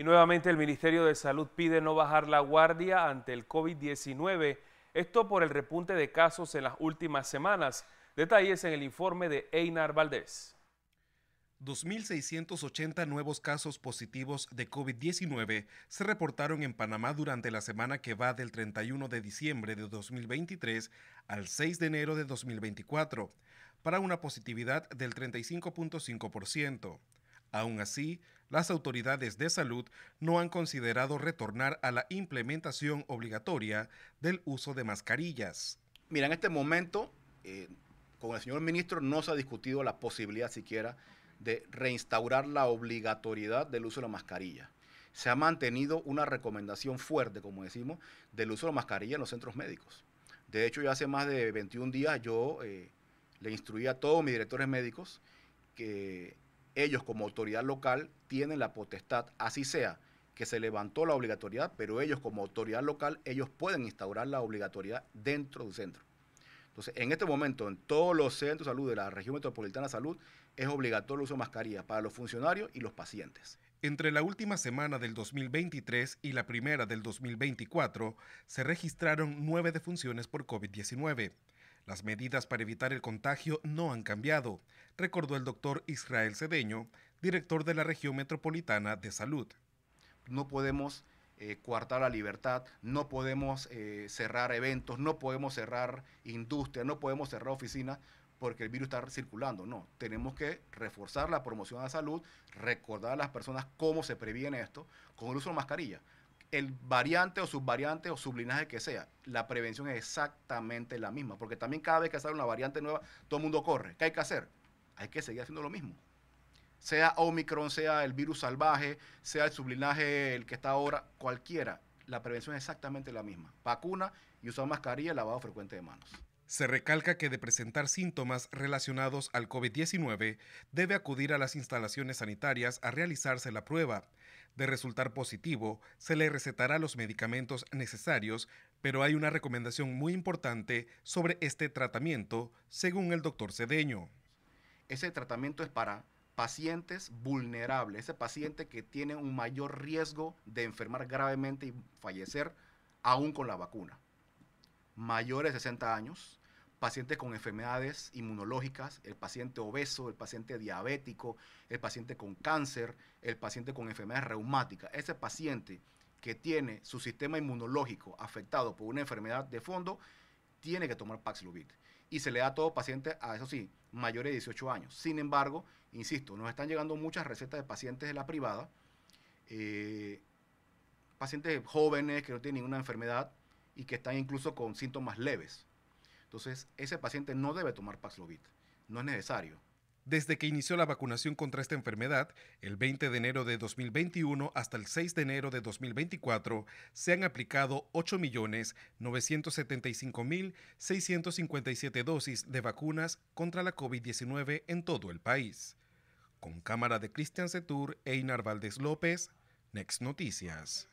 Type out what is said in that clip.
Y nuevamente el Ministerio de Salud pide no bajar la guardia ante el COVID-19, esto por el repunte de casos en las últimas semanas. Detalles en el informe de Einar Valdés. 2.680 nuevos casos positivos de COVID-19 se reportaron en Panamá durante la semana que va del 31 de diciembre de 2023 al 6 de enero de 2024, para una positividad del 35.5%. Aún así, las autoridades de salud no han considerado retornar a la implementación obligatoria del uso de mascarillas. Mira, en este momento, eh, con el señor ministro no se ha discutido la posibilidad siquiera de reinstaurar la obligatoriedad del uso de la mascarilla. Se ha mantenido una recomendación fuerte, como decimos, del uso de la mascarilla en los centros médicos. De hecho, ya hace más de 21 días yo eh, le instruí a todos mis directores médicos que ellos como autoridad local tienen la potestad, así sea que se levantó la obligatoriedad, pero ellos como autoridad local, ellos pueden instaurar la obligatoriedad dentro del centro. Entonces, en este momento, en todos los centros de salud de la región metropolitana de salud, es obligatorio el uso de mascarilla para los funcionarios y los pacientes. Entre la última semana del 2023 y la primera del 2024, se registraron nueve defunciones por COVID-19. Las medidas para evitar el contagio no han cambiado, recordó el doctor Israel Cedeño, director de la región metropolitana de salud. No podemos cuartar eh, coartar la libertad, no podemos eh, cerrar eventos, no podemos cerrar industria, no podemos cerrar oficinas porque el virus está circulando. No, tenemos que reforzar la promoción de la salud, recordar a las personas cómo se previene esto con el uso de mascarilla el variante o subvariante o sublinaje que sea, la prevención es exactamente la misma. Porque también cada vez que sale una variante nueva, todo el mundo corre. ¿Qué hay que hacer? Hay que seguir haciendo lo mismo. Sea Omicron, sea el virus salvaje, sea el sublinaje, el que está ahora, cualquiera, la prevención es exactamente la misma. Vacuna y usar mascarilla y lavado frecuente de manos. Se recalca que de presentar síntomas relacionados al COVID-19, debe acudir a las instalaciones sanitarias a realizarse la prueba. De resultar positivo, se le recetará los medicamentos necesarios, pero hay una recomendación muy importante sobre este tratamiento, según el doctor Cedeño. Ese tratamiento es para pacientes vulnerables, ese paciente que tiene un mayor riesgo de enfermar gravemente y fallecer aún con la vacuna mayores de 60 años, pacientes con enfermedades inmunológicas, el paciente obeso, el paciente diabético, el paciente con cáncer, el paciente con enfermedades reumáticas. Ese paciente que tiene su sistema inmunológico afectado por una enfermedad de fondo, tiene que tomar Paxlovid. Y se le da a todo paciente, a eso sí, mayores de 18 años. Sin embargo, insisto, nos están llegando muchas recetas de pacientes de la privada, eh, pacientes jóvenes que no tienen ninguna enfermedad y que están incluso con síntomas leves. Entonces, ese paciente no debe tomar Paxlovid, no es necesario. Desde que inició la vacunación contra esta enfermedad, el 20 de enero de 2021 hasta el 6 de enero de 2024, se han aplicado 8.975.657 dosis de vacunas contra la COVID-19 en todo el país. Con cámara de Cristian Setur e Inar Valdés López, Next Noticias.